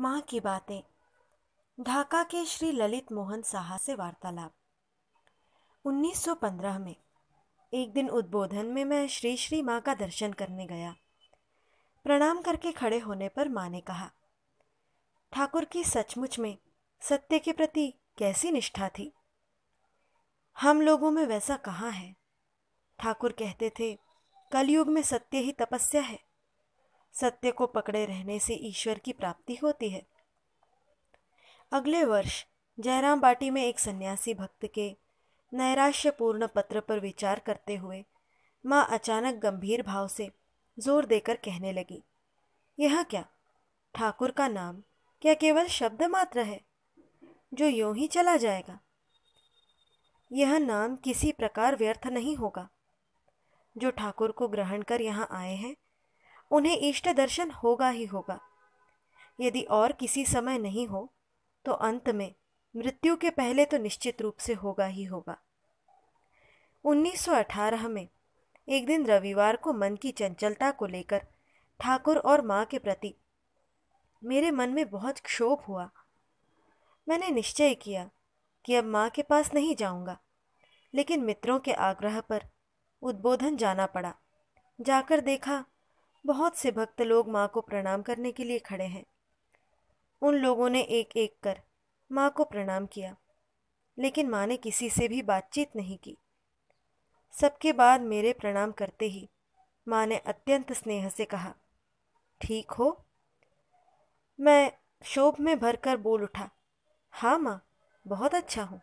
माँ की बातें ढाका के श्री ललित मोहन साहा से वार्तालाप 1915 में एक दिन उद्बोधन में मैं श्री श्री माँ का दर्शन करने गया प्रणाम करके खड़े होने पर माँ ने कहा ठाकुर की सचमुच में सत्य के प्रति कैसी निष्ठा थी हम लोगों में वैसा कहाँ है ठाकुर कहते थे कलयुग में सत्य ही तपस्या है सत्य को पकड़े रहने से ईश्वर की प्राप्ति होती है अगले वर्ष जयराम बाटी में एक सन्यासी भक्त के नैराश्यपूर्ण पत्र पर विचार करते हुए माँ अचानक गंभीर भाव से जोर देकर कहने लगी यह क्या ठाकुर का नाम क्या केवल शब्द मात्र है जो यूं ही चला जाएगा यह नाम किसी प्रकार व्यर्थ नहीं होगा जो ठाकुर को ग्रहण कर यहाँ आए हैं उन्हें इष्ट दर्शन होगा ही होगा यदि और किसी समय नहीं हो तो अंत में मृत्यु के पहले तो निश्चित रूप से होगा ही होगा 1918 में एक दिन रविवार को मन की चंचलता को लेकर ठाकुर और माँ के प्रति मेरे मन में बहुत क्षोभ हुआ मैंने निश्चय किया कि अब माँ के पास नहीं जाऊंगा लेकिन मित्रों के आग्रह पर उद्बोधन जाना पड़ा जाकर देखा बहुत से भक्त लोग माँ को प्रणाम करने के लिए खड़े हैं उन लोगों ने एक एक कर माँ को प्रणाम किया लेकिन माँ ने किसी से भी बातचीत नहीं की सबके बाद मेरे प्रणाम करते ही माँ ने अत्यंत स्नेह से कहा ठीक हो मैं शोभ में भरकर बोल उठा हाँ माँ बहुत अच्छा हूँ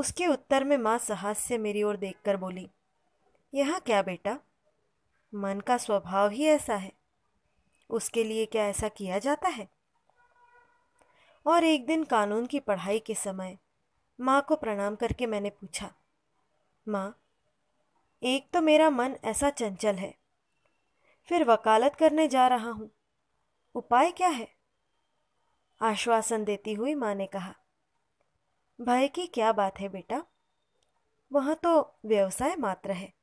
उसके उत्तर में माँ साहस से मेरी ओर देखकर बोली यहाँ क्या बेटा मन का स्वभाव ही ऐसा है उसके लिए क्या ऐसा किया जाता है और एक दिन कानून की पढ़ाई के समय माँ को प्रणाम करके मैंने पूछा माँ एक तो मेरा मन ऐसा चंचल है फिर वकालत करने जा रहा हूँ उपाय क्या है आश्वासन देती हुई माँ ने कहा भय की क्या बात है बेटा वहाँ तो व्यवसाय मात्र है